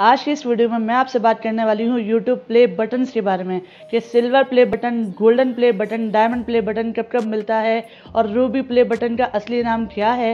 आज की इस वीडियो में मैं आपसे बात करने वाली हूँ यूट्यूब प्ले बटन्स के बारे में कि silver play button golden play button diamond play button कब कब मिलता है और रूबी प्ले बटन का असली नाम क्या है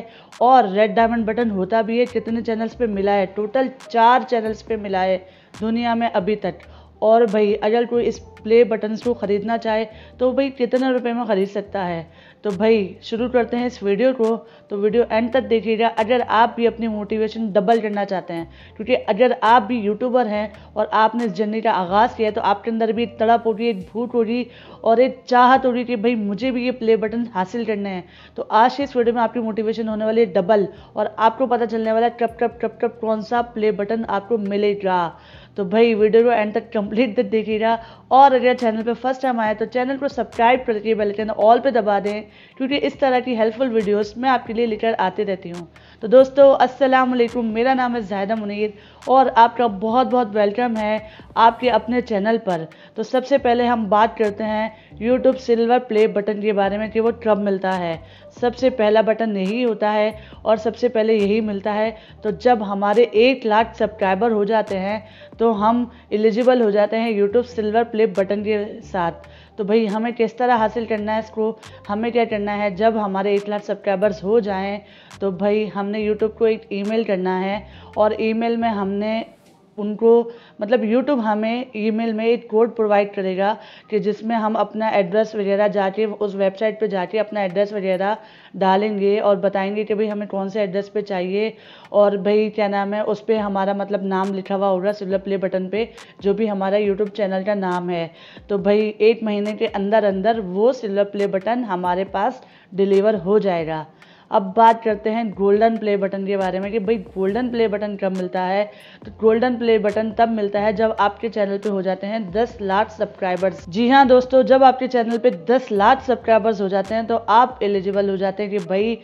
और रेड डायमंड बटन होता भी है कितने चैनल्स पे मिला है टोटल चार चैनल्स पे मिला है दुनिया में अभी तक और भाई अगर कोई इस प्ले बटन्स को ख़रीदना चाहे तो भाई कितने रुपए में ख़रीद सकता है तो भाई शुरू करते हैं इस वीडियो को तो वीडियो एंड तक देखिएगा अगर आप भी अपनी मोटिवेशन डबल करना चाहते हैं क्योंकि अगर आप भी यूट्यूबर हैं और आपने इस जर्नी का आगाज़ किया है तो आपके अंदर भी एक तड़प होगी एक भूख होगी और एक चाहत होगी कि भाई मुझे भी ये प्ले बटन हासिल करने हैं तो आज के इस वीडियो में आपकी मोटिवेशन होने वाली है डबल और आपको पता चलने वाला है कब कब कब कब कौन सा प्ले बटन आपको मिलेगा तो भाई वीडियो को एंड तक कंप्लीट तक देखिएगा और अगर चैनल पर फर्स्ट टाइम आया तो चैनल को सब्सक्राइब करके बेल आइकन ऑल पे दबा दें क्योंकि इस तरह की हेल्पफुल वीडियोस मैं आपके लिए लेकर आते रहती हूँ तो दोस्तों अस्सलाम वालेकुम मेरा नाम है जाहिदा मुनीर और आपका बहुत बहुत वेलकम है आपके अपने चैनल पर तो सबसे पहले हम बात करते हैं यूट्यूब सिल्वर प्ले बटन के बारे में कि वो कब मिलता है सबसे पहला बटन यही होता है और सबसे पहले यही मिलता है तो जब हमारे एक लाख सब्सक्राइबर हो जाते हैं तो हम एलिजिबल हो जाते हैं यूट्यूब सिल्वर प्ले बटन के साथ तो भाई हमें किस तरह हासिल करना है इसको हमें क्या करना है जब हमारे एक लाख सब्सक्राइबर्स हो जाएं तो भाई हमने यूट्यूब को एक ईमेल करना है और ईमेल में हमने उनको मतलब यूट्यूब हमें ईमेल में एक कोड प्रोवाइड करेगा कि जिसमें हम अपना एड्रेस वगैरह जाके उस वेबसाइट पे जाके अपना एड्रेस वगैरह डालेंगे और बताएंगे कि भाई हमें कौन से एड्रेस पे चाहिए और भाई क्या नाम है उस पर हमारा मतलब नाम लिखा हुआ होगा सिल्वर प्ले बटन पे जो भी हमारा यूट्यूब चैनल का नाम है तो भाई एक महीने के अंदर अंदर वो सिल्वर प्ले बटन हमारे पास डिलीवर हो जाएगा अब बात करते हैं गोल्डन प्ले बटन के बारे में कि भाई गोल्डन प्ले बटन कब मिलता है तो गोल्डन प्ले बटन तब मिलता है जब आपके चैनल पे हो जाते हैं 10 लाख सब्सक्राइबर्स जी हाँ दोस्तों जब आपके चैनल पे 10 लाख सब्सक्राइबर्स हो जाते हैं तो आप एलिजिबल हो जाते हैं कि भाई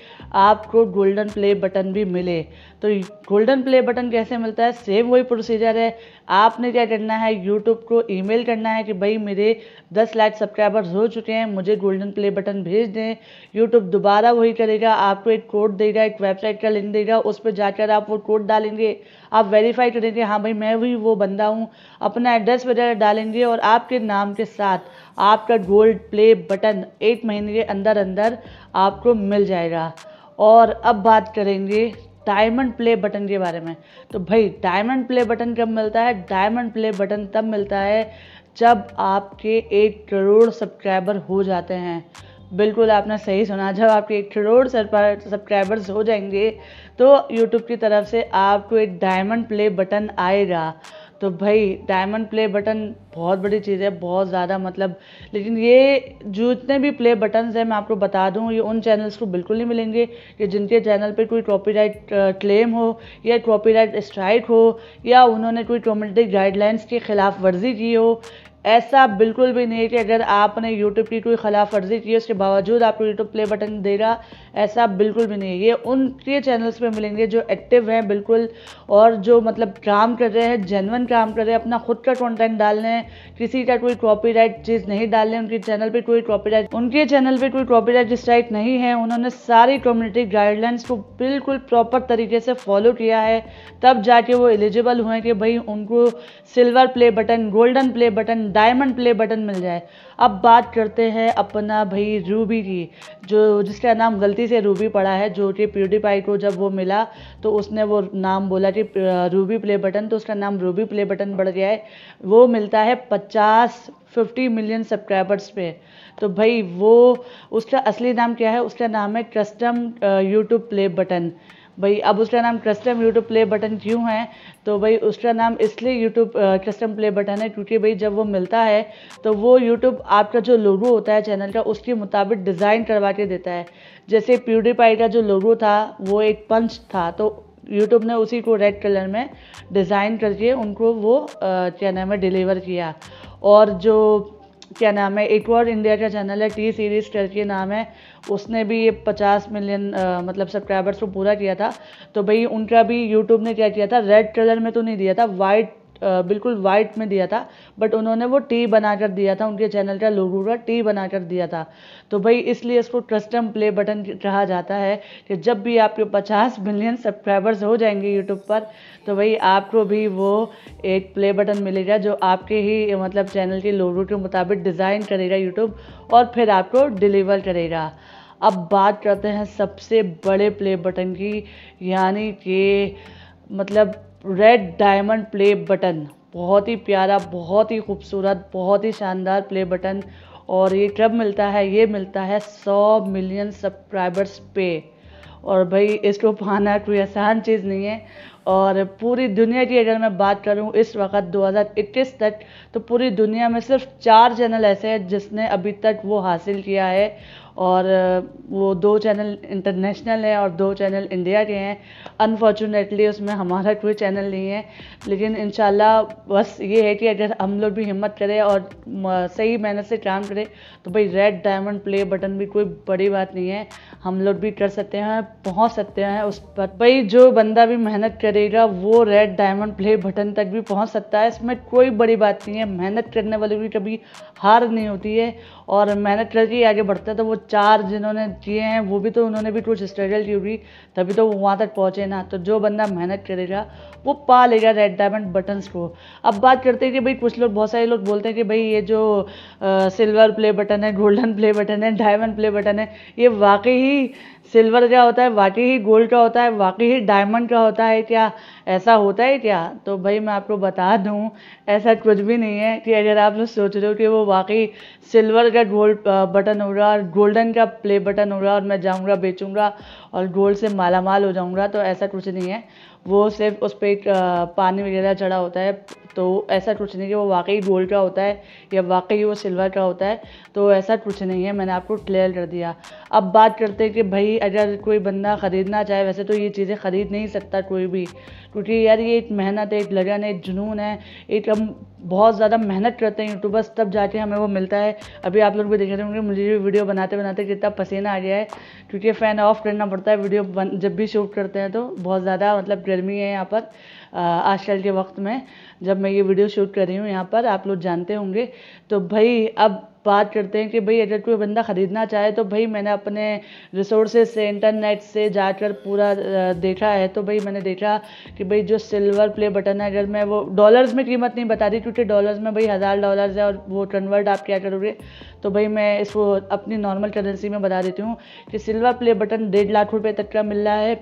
आपको गोल्डन प्ले बटन भी मिले तो गोल्डन प्ले बटन कैसे मिलता है सेम वही प्रोसीजर है आपने क्या करना है यूट्यूब को ईमेल करना है कि भाई मेरे 10 लाख सब्सक्राइबर्स हो चुके हैं मुझे गोल्डन प्ले बटन भेज दें यूट्यूब दोबारा वही करेगा आप आपको एक कोड देगा एक वेबसाइट का लिंक देगा उस पर जाकर आप वो कोड डालेंगे आप वेरीफाई करेंगे हाँ भाई मैं भी वो बंदा हूँ अपना एड्रेस वगैरह डालेंगे और आपके नाम के साथ आपका गोल्ड प्ले बटन एक महीने के अंदर अंदर आपको मिल जाएगा और अब बात करेंगे डायमंड प्ले बटन के बारे में तो भाई डायमंड प्ले बटन कब मिलता है डायमंड प्ले बटन तब मिलता है जब आपके एक करोड़ सब्सक्राइबर हो जाते हैं बिल्कुल आपने सही सुना जब आपके एक करोड़ सब्सक्राइबर्स हो जाएंगे तो यूट्यूब की तरफ से आपको एक डायमंड प्ले बटन आएगा तो भाई डायमंड प्ले बटन बहुत बड़ी चीज़ है बहुत ज़्यादा मतलब लेकिन ये जो जितने भी प्ले बटन्स हैं मैं आपको बता दूँ ये उन चैनल्स को बिल्कुल नहीं मिलेंगे कि जिनके चैनल पे कोई कॉपीराइट क्लेम हो या कॉपीराइट स्ट्राइक हो या उन्होंने कोई कम्युनिटी गाइडलाइंस के खिलाफ वर्जी की हो ऐसा बिल्कुल भी नहीं है कि अगर आपने यूट्यूब की कोई खिलाफ वर्जी की है उसके बावजूद आपको यूट्यूब प्ले बटन देगा ऐसा बिल्कुल भी नहीं है ये उनके चैनल्स पे मिलेंगे जो एक्टिव हैं बिल्कुल और जो मतलब काम कर रहे हैं जेनवन काम कर रहे हैं अपना खुद का कॉन्टेंट डाल रहे हैं किसी का कोई कॉपी चीज़ नहीं डाल रहे उनके चैनल पर कोई राइट उनके चैनल पर कोई कॉपी राइट नहीं है उन्होंने सारी कम्युनिटी गाइडलाइंस को बिल्कुल प्रॉपर तरीके से फॉलो किया है तब जाके वो एलिजिबल हुए कि भाई उनको silver play button golden play button diamond play button मिल जाए अब बात करते हैं अपना भाई रूबी की जो जिसका नाम गलती से रूबी पड़ा है जो कि प्यूडीपाई को जब वो मिला तो उसने वो नाम बोला कि रूबी प्ले बटन तो उसका नाम रूबी प्ले बटन बढ़ गया है वो मिलता है पचास फिफ्टी मिलियन सब्सक्राइबर्स पे तो भाई वो उसका असली नाम क्या है उसका नाम है कस्टम यूट्यूब प्ले बटन भाई अब उसका नाम क्रस्टम यूट्यूब प्ले बटन क्यों है तो भाई उसका नाम इसलिए यूट्यूब क्रस्टम प्ले बटन है क्योंकि भाई जब वो मिलता है तो वो यूट्यूब आपका जो लोगो होता है चैनल का उसके मुताबिक डिज़ाइन करवा के देता है जैसे प्यूडीपाई का जो लोगो था वो एक पंच था तो यूट्यूब ने उसी को रेड कलर में डिज़ाइन करके उनको वो क्या नाम है डिलीवर किया और जो क्या नाम है एक और इंडिया का चैनल है टी सीरीज करके नाम है उसने भी ये पचास मिलियन मतलब सब्सक्राइबर्स को पूरा किया था तो भाई उनका भी यूट्यूब ने क्या किया था रेड कलर में तो नहीं दिया था वाइट बिल्कुल वाइट में दिया था बट उन्होंने वो टी बनाकर दिया था उनके चैनल का लोगो का टी बनाकर दिया था तो भाई इसलिए इसको कस्टम प्ले बटन कहा जाता है कि जब भी आपके 50 मिलियन सब्सक्राइबर्स हो जाएंगे यूट्यूब पर तो भाई आपको भी वो एक प्ले बटन मिलेगा जो आपके ही मतलब चैनल के लोगो के मुताबिक डिज़ाइन करेगा यूट्यूब और फिर आपको डिलीवर करेगा अब बात करते हैं सबसे बड़े प्ले बटन की यानी कि मतलब रेड डायमंड प्ले बटन बहुत ही प्यारा बहुत ही खूबसूरत बहुत ही शानदार प्ले बटन और ये कब मिलता है ये मिलता है सौ मिलियन सब्सक्राइबर्स पे और भाई इसको पाना कोई आसान चीज़ नहीं है और पूरी दुनिया की अगर मैं बात करूं इस वक्त 2021 तक तो पूरी दुनिया में सिर्फ चार चैनल ऐसे हैं जिसने अभी तक वो हासिल किया है और वो दो चैनल इंटरनेशनल है और दो चैनल इंडिया के हैं अनफॉर्चुनेटली उसमें हमारा कोई चैनल नहीं है लेकिन इन बस ये है कि अगर हम लोग भी हिम्मत करें और सही मेहनत से काम करें तो भाई रेड डायमंड प्ले बटन भी कोई बड़ी बात नहीं है हम लोग भी कर सकते हैं पहुंच सकते हैं उस पर भाई जो बंदा भी मेहनत करेगा वो रेड डायमंड प्ले बटन तक भी पहुंच सकता है इसमें कोई बड़ी बात नहीं है मेहनत करने वाले भी कभी हार नहीं होती है और मेहनत करके आगे बढ़ता है तो वो चार जिन्होंने किए हैं वो भी तो उन्होंने भी कुछ स्ट्रगल की होगी तभी तो वो वहाँ तक पहुँचे ना तो जो बंदा मेहनत करेगा वो पा लेगा रेड डायमंड बटन्स को अब बात करते हैं कि भाई कुछ लोग बहुत सारे लोग बोलते हैं कि भाई ये जो सिल्वर प्ले बटन है गोल्डन प्ले बटन है डायमंड प्ले बटन है ये वाकई ही सिल्वर का होता है वाकई ही गोल्ड का होता है वाकई ही डायमंड का होता है क्या ऐसा होता है क्या तो भाई मैं आपको बता दूं ऐसा कुछ भी नहीं है कि अगर आप लोग सोच रहे हो कि वो वाकई सिल्वर का गोल्ड बटन होगा और गोल्डन का प्ले बटन होगा और मैं जाऊँगा बेचूँगा और गोल्ड से माला माल हो जाऊँगा तो ऐसा कुछ नहीं है वो सिर्फ उस पर पानी वगैरह चढ़ा होता है तो ऐसा कुछ नहीं कि वो वाकई गोल्ड का होता है या वाकई वो सिल्वर का होता है तो ऐसा कुछ नहीं है मैंने आपको क्लियर कर दिया अब बात करते हैं कि भाई अगर कोई बंदा ख़रीदना चाहे वैसे तो ये चीज़ें ख़रीद नहीं सकता कोई भी क्योंकि यार ये एक मेहनत है एक लगन है एक जुनून है एक हम बहुत ज़्यादा मेहनत करते हैं यूट्यूबर्स तब जाके हमें वो मिलता है अभी आप लोग भी देख रहे होंगे मुझे भी वीडियो बनाते बनाते कितना पसीना आ गया है क्योंकि फ़ैन ऑफ करना पड़ता है वीडियो जब भी शूट करते हैं तो बहुत ज़्यादा मतलब गर्मी है यहाँ पर आजकल के वक्त में जब मैं ये वीडियो शूट कर रही हूँ यहाँ पर आप लोग जानते होंगे तो भाई अब बात करते हैं कि भाई अगर कोई बंदा ख़रीदना चाहे तो भाई मैंने अपने रिसोर्सेज से इंटरनेट से जाकर पूरा देखा है तो भाई मैंने देखा कि भाई जो सिल्वर प्ले बटन है अगर मैं वो डॉलर्स में कीमत नहीं बता रही क्योंकि डॉलर्स में भाई हज़ार डॉलर्स है और वो कन्वर्ट आप क्या करोगे तो भाई मैं इसको अपनी नॉर्मल करेंसी में बता देती हूँ कि सिल्वर प्ले बटन डेढ़ लाख रुपये तक का मिल रहा है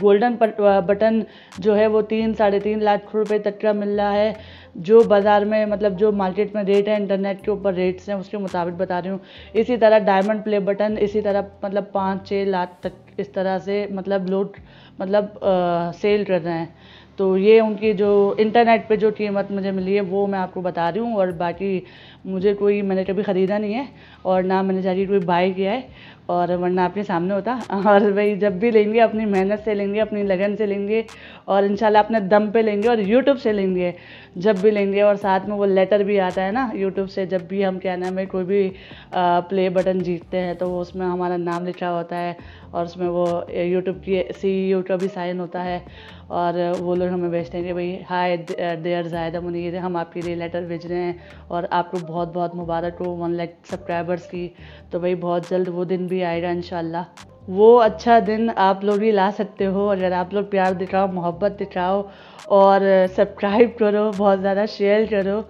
गोल्डन बटन जो है वो तीन साढ़े तीन लाख रुपए तक का मिल रहा है जो बाज़ार में मतलब जो मार्केट में रेट है इंटरनेट के ऊपर रेट्स हैं उसके मुताबिक बता रही हूँ इसी तरह डायमंड प्ले बटन इसी तरह मतलब पाँच छः लाख तक इस तरह से मतलब लोड मतलब आ, सेल कर रहे हैं तो ये उनकी जो इंटरनेट पे जो कीमत मुझे मिली है वो मैं आपको बता रही हूँ और बाकी मुझे कोई मैंने कभी ख़रीदा नहीं है और ना मैंने जाके कोई बाय किया है और वरना आपके सामने होता और भाई जब भी लेंगे अपनी मेहनत से लेंगे अपनी लगन से लेंगे और इन अपने दम पे लेंगे और यूट्यूब से लेंगे जब भी लेंगे और साथ में वो लेटर भी आता है ना यूट्यूब से जब भी हम क्या नाम है कोई भी प्ले बटन जीतते हैं तो उसमें हमारा नाम लिखा होता है और उसमें वो यूट्यूब की सी e का भी साइन होता है और वो लोग हमें भेजते हैं भाई हाय देयर जायदा मुनीर हम आपके लिए लेटर भेज रहे हैं और आपको बहुत बहुत मुबारक हो वन लैख सब्सक्राइबर्स की तो भाई बहुत जल्द वो दिन भी आएगा इनशाला वो अच्छा दिन आप लोग भी ला सकते हो अगर आप लोग प्यार दिखाओ मोहब्बत दिखाओ और सब्सक्राइब करो बहुत ज़्यादा शेयर करो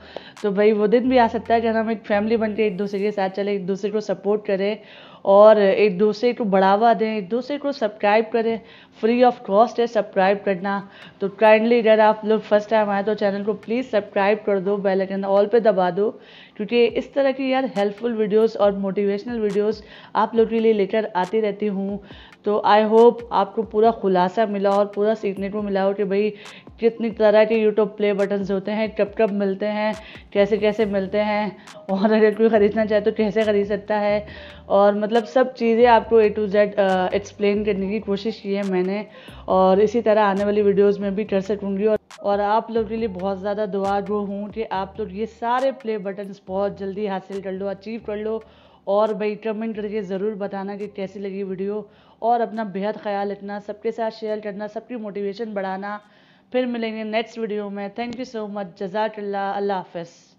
तो भाई वो दिन भी आ सकता है जब हम एक फैमिली बन के एक दूसरे के साथ चले एक दूसरे को सपोर्ट करें और एक दूसरे को बढ़ावा दें एक दूसरे को सब्सक्राइब करें फ्री ऑफ कॉस्ट है सब्सक्राइब करना तो काइंडली अगर आप लोग फर्स्ट टाइम आए तो चैनल को प्लीज़ सब्सक्राइब कर दो बेल आइकन ऑल पे दबा दो क्योंकि इस तरह की यार हेल्पफुल वीडियोस और मोटिवेशनल वीडियोस आप लोग के लिए लेकर आती रहती हूँ तो आई होप आपको पूरा खुलासा मिला और पूरा सीखने को मिला हो कि भाई कितनी तरह के यूट्यूब प्ले बटन्स होते हैं कब कब मिलते हैं कैसे कैसे मिलते हैं और अगर कोई ख़रीदना चाहे तो कैसे ख़रीद सकता है और मतलब सब चीज़ें आपको ए टू जेड एक्सप्लेन करने की कोशिश की है मैंने और इसी तरह आने वाली वीडियोस में भी कर सकूँगी और और आप लोग के लिए बहुत ज़्यादा दुआ जो हूँ कि आप लोग ये सारे प्ले बटन्स बहुत जल्दी हासिल कर लो अचीव कर लो और भाई कमेंट करके ज़रूर बताना कि कैसी लगी वीडियो और अपना बेहद ख्याल रखना सबके साथ शेयर करना सबकी मोटिवेशन बढ़ाना फिर मिलेंगे नेक्स्ट वीडियो में थैंक यू सो मच जजाकल्ला अल्लाह हाफिज़